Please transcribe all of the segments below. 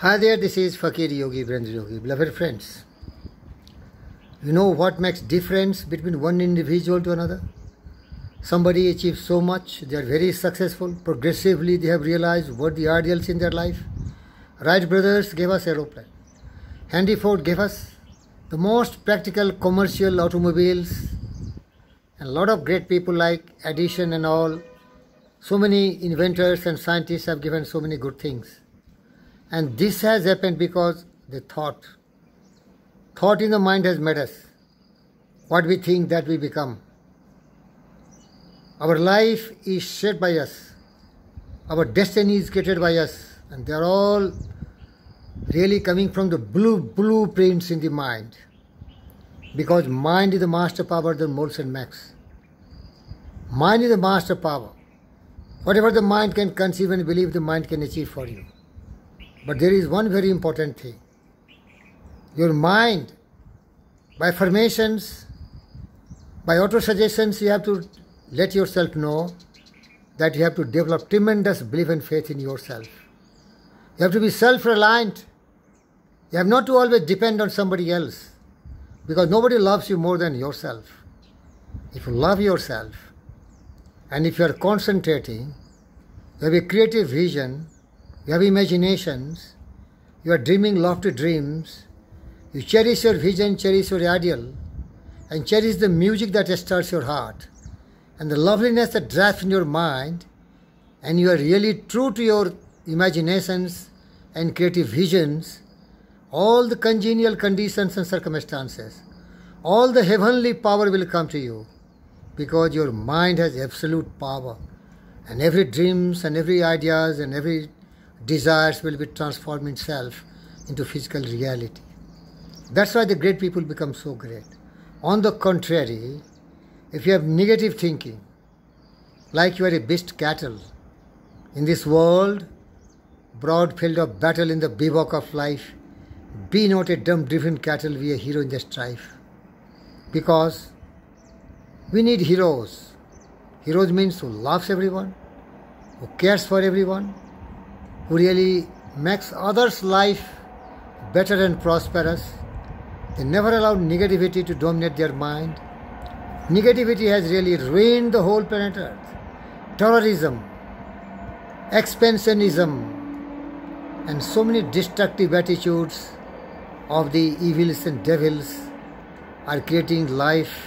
Hi there, this is Fakir Yogi Brandra Yogi. Beloved friends, you know what makes difference between one individual to another? Somebody achieves so much, they are very successful. Progressively, they have realized what the ideals in their life. Wright brothers gave us aeroplane. Henry Ford gave us the most practical commercial automobiles. And a lot of great people like Edison and all. So many inventors and scientists have given so many good things. And this has happened because the thought, thought in the mind has made us. What we think, that we become. Our life is shaped by us. Our destiny is created by us. And they are all really coming from the blue blueprints in the mind. Because mind is the master power that molds and makes. Mind is the master power. Whatever the mind can conceive and believe, the mind can achieve for you. But there is one very important thing. Your mind, by formations, by auto suggestions, you have to let yourself know that you have to develop tremendous belief and faith in yourself. You have to be self reliant. You have not to always depend on somebody else because nobody loves you more than yourself. If you love yourself and if you are concentrating, you have a creative vision you have imaginations. You are dreaming lofty dreams. You cherish your vision, cherish your ideal, and cherish the music that stirs your heart and the loveliness that drafts in your mind. And you are really true to your imaginations and creative visions, all the congenial conditions and circumstances, all the heavenly power will come to you because your mind has absolute power. And every dreams and every ideas and every desires will be transformed itself into physical reality. That's why the great people become so great. On the contrary, if you have negative thinking, like you are a beast cattle, in this world, broad field of battle in the bivouac of life, be not a dumb driven cattle, be a hero in the strife. Because we need heroes. Heroes means who loves everyone, who cares for everyone, who really makes others' life better and prosperous. They never allow negativity to dominate their mind. Negativity has really ruined the whole planet Earth. Terrorism, expansionism, and so many destructive attitudes of the evils and devils are creating life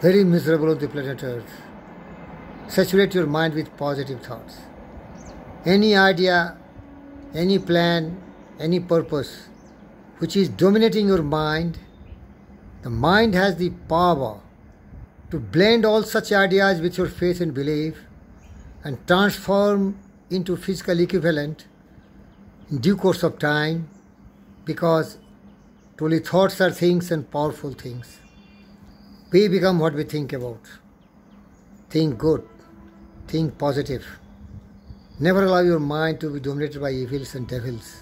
very miserable on the planet Earth. Saturate your mind with positive thoughts any idea, any plan, any purpose which is dominating your mind, the mind has the power to blend all such ideas with your faith and belief and transform into physical equivalent in due course of time because truly thoughts are things and powerful things. We become what we think about. Think good, think positive. Never allow your mind to be dominated by evils and devils.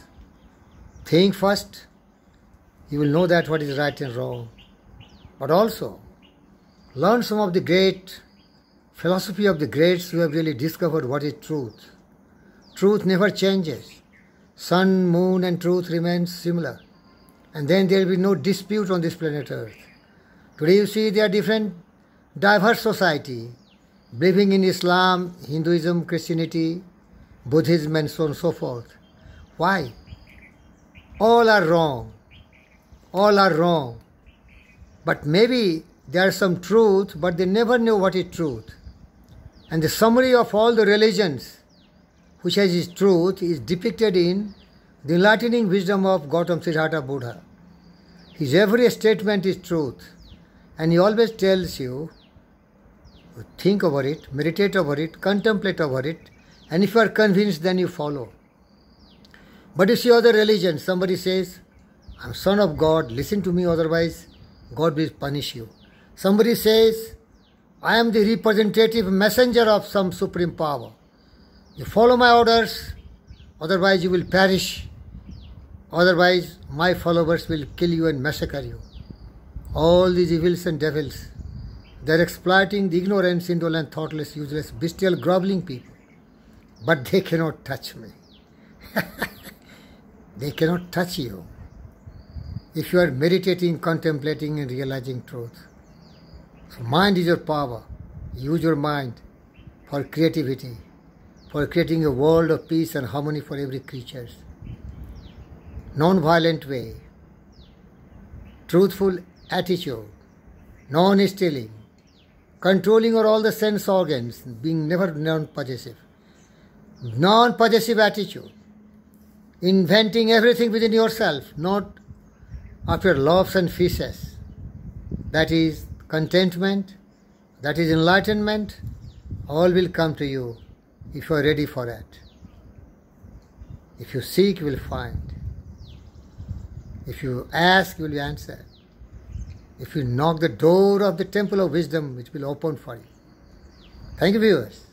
Think first, you will know that what is right and wrong. But also, learn some of the great philosophy of the greats who have really discovered what is truth. Truth never changes. Sun, moon, and truth remains similar. And then there will be no dispute on this planet Earth. Today you see there are different diverse society, believing in Islam, Hinduism, Christianity, Buddhism, and so on and so forth. Why? All are wrong. All are wrong. But maybe there's some truth, but they never know what is truth. And the summary of all the religions, which has its truth, is depicted in the enlightening wisdom of Gautam Siddhartha Buddha. His every statement is truth. And he always tells you, think over it, meditate over it, contemplate over it, and if you are convinced, then you follow. But if you are the religion, somebody says, I'm son of God, listen to me, otherwise God will punish you. Somebody says, I am the representative messenger of some supreme power. You follow my orders, otherwise you will perish. Otherwise, my followers will kill you and massacre you. All these evils and devils, they're exploiting the ignorance, indolent, thoughtless, useless, bestial, groveling people but they cannot touch me. they cannot touch you. If you are meditating, contemplating, and realizing truth, so mind is your power. Use your mind for creativity, for creating a world of peace and harmony for every creature. Non-violent way, truthful attitude, non-stealing, controlling all the sense organs, being never non-possessive non possessive attitude, inventing everything within yourself, not of your loaves and fishes. That is contentment, that is enlightenment. All will come to you if you are ready for it. If you seek, you will find. If you ask, you will answer. If you knock the door of the temple of wisdom, it will open for you. Thank you, viewers.